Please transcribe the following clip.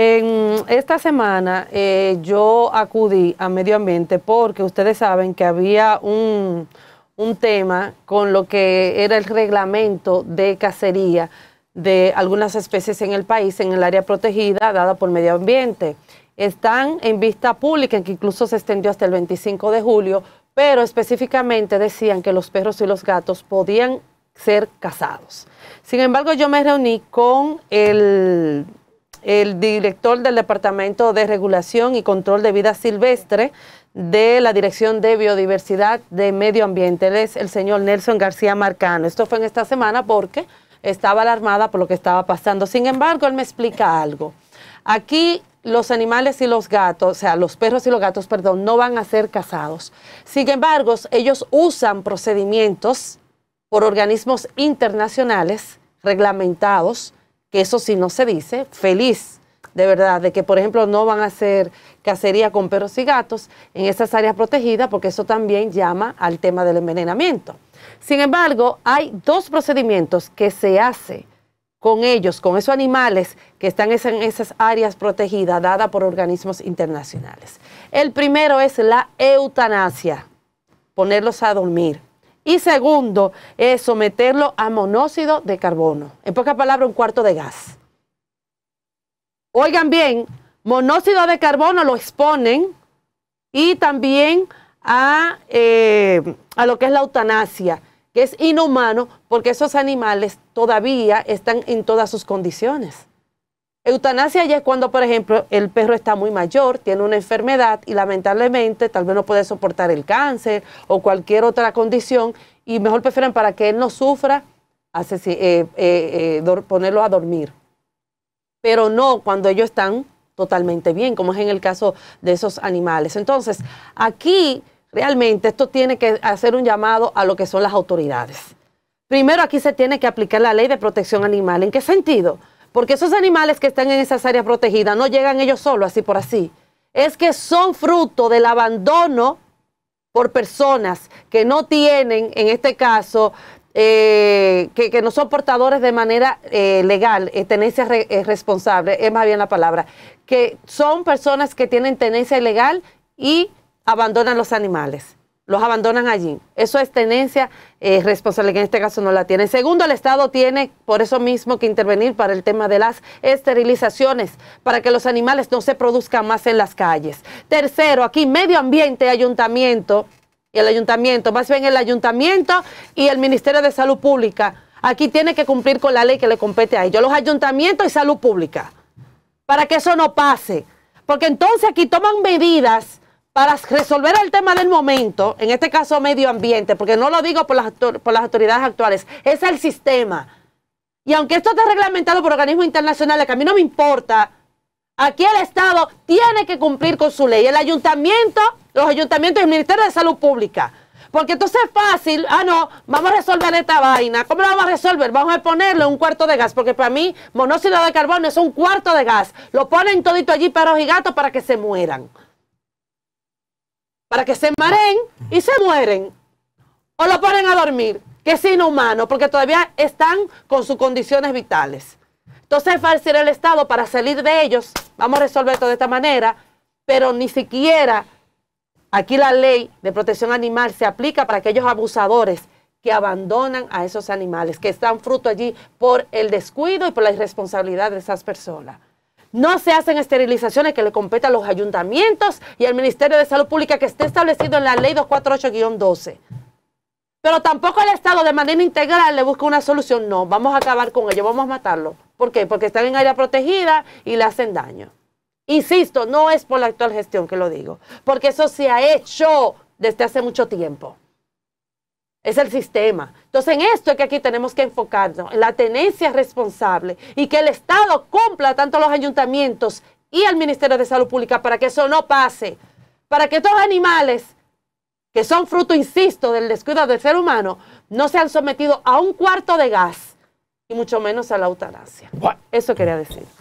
En esta semana eh, yo acudí a Medio Ambiente porque ustedes saben que había un, un, tema con lo que era el reglamento de cacería de algunas especies en el país, en el área protegida dada por Medio Ambiente. Están en vista pública, que incluso se extendió hasta el 25 de julio, pero específicamente decían que los perros y los gatos podían ser cazados. Sin embargo, yo me reuní con el el director del Departamento de Regulación y Control de Vida Silvestre de la Dirección de Biodiversidad de Medio Ambiente. Él es el señor Nelson García Marcano. Esto fue en esta semana porque estaba alarmada por lo que estaba pasando. Sin embargo, él me explica algo. Aquí los animales y los gatos, o sea, los perros y los gatos, perdón, no van a ser cazados. Sin embargo, ellos usan procedimientos por organismos internacionales reglamentados que eso sí no se dice, feliz de verdad, de que por ejemplo no van a hacer cacería con perros y gatos en esas áreas protegidas, porque eso también llama al tema del envenenamiento. Sin embargo, hay dos procedimientos que se hace con ellos, con esos animales que están en esas áreas protegidas dadas por organismos internacionales. El primero es la eutanasia, ponerlos a dormir. Y segundo, es someterlo a monóxido de carbono. En pocas palabras, un cuarto de gas. Oigan bien, monóxido de carbono lo exponen y también a, eh, a lo que es la eutanasia, que es inhumano porque esos animales todavía están en todas sus condiciones. Eutanasia ya es cuando, por ejemplo, el perro está muy mayor, tiene una enfermedad y lamentablemente tal vez no puede soportar el cáncer o cualquier otra condición y mejor prefieren para que él no sufra eh, eh, eh, ponerlo a dormir. Pero no cuando ellos están totalmente bien, como es en el caso de esos animales. Entonces, aquí realmente esto tiene que hacer un llamado a lo que son las autoridades. Primero, aquí se tiene que aplicar la ley de protección animal. ¿En qué sentido? Porque esos animales que están en esas áreas protegidas no llegan ellos solos, así por así. Es que son fruto del abandono por personas que no tienen, en este caso, eh, que, no son portadores de manera eh, legal, eh, tenencia responsable, es más bien la palabra, que son personas que tienen tenencia ilegal y abandonan los animales los abandonan allí. Eso es tenencia eh, responsable, que en este caso no la tiene. Segundo, el Estado tiene por eso mismo que intervenir para el tema de las esterilizaciones, para que los animales no se produzcan más en las calles. Tercero, aquí medio ambiente, ayuntamiento y el ayuntamiento, más bien el ayuntamiento y el Ministerio de Salud Pública, aquí tiene que cumplir con la ley que le compete a ellos, los ayuntamientos y salud pública, para que eso no pase. Porque entonces aquí toman medidas para resolver el tema del momento, en este caso medio ambiente, porque no lo digo por las, por las autoridades actuales, es el sistema. Y aunque esto está reglamentado por organismos internacionales, que a mí no me importa, aquí el Estado tiene que cumplir con su ley. El ayuntamiento, los ayuntamientos y el Ministerio de Salud Pública. Porque entonces es fácil, ah no, vamos a resolver esta vaina. ¿Cómo la vamos a resolver? Vamos a ponerle un cuarto de gas, porque para mí monóxido de carbono es un cuarto de gas. Lo ponen todito allí perros y gatos para que se mueran para que se mareen y se mueren. O lo ponen a dormir, que es inhumano, porque todavía están con sus condiciones vitales. Entonces, falsear el Estado para salir de ellos, vamos a resolver todo de esta manera, pero ni siquiera aquí la ley de protección animal se aplica para aquellos abusadores que abandonan a esos animales, que están fruto allí por el descuido y por la irresponsabilidad de esas personas. No se hacen esterilizaciones que le competan a los ayuntamientos y al Ministerio de Salud Pública que esté establecido en la ley 248-12. Pero tampoco el Estado de manera integral le busca una solución. No, vamos a acabar con ellos, vamos a matarlo. ¿Por qué? Porque están en área protegida y le hacen daño. Insisto, no es por la actual gestión que lo digo, porque eso se ha hecho desde hace mucho tiempo es el sistema. Entonces, en esto es que aquí tenemos que enfocarnos, en la tenencia responsable y que el Estado cumpla tanto los ayuntamientos y el Ministerio de Salud Pública para que eso no pase, para que estos animales, que son fruto, insisto, del descuido del ser humano, no sean sometidos a un cuarto de gas y mucho menos a la eutanasia. Eso quería decir.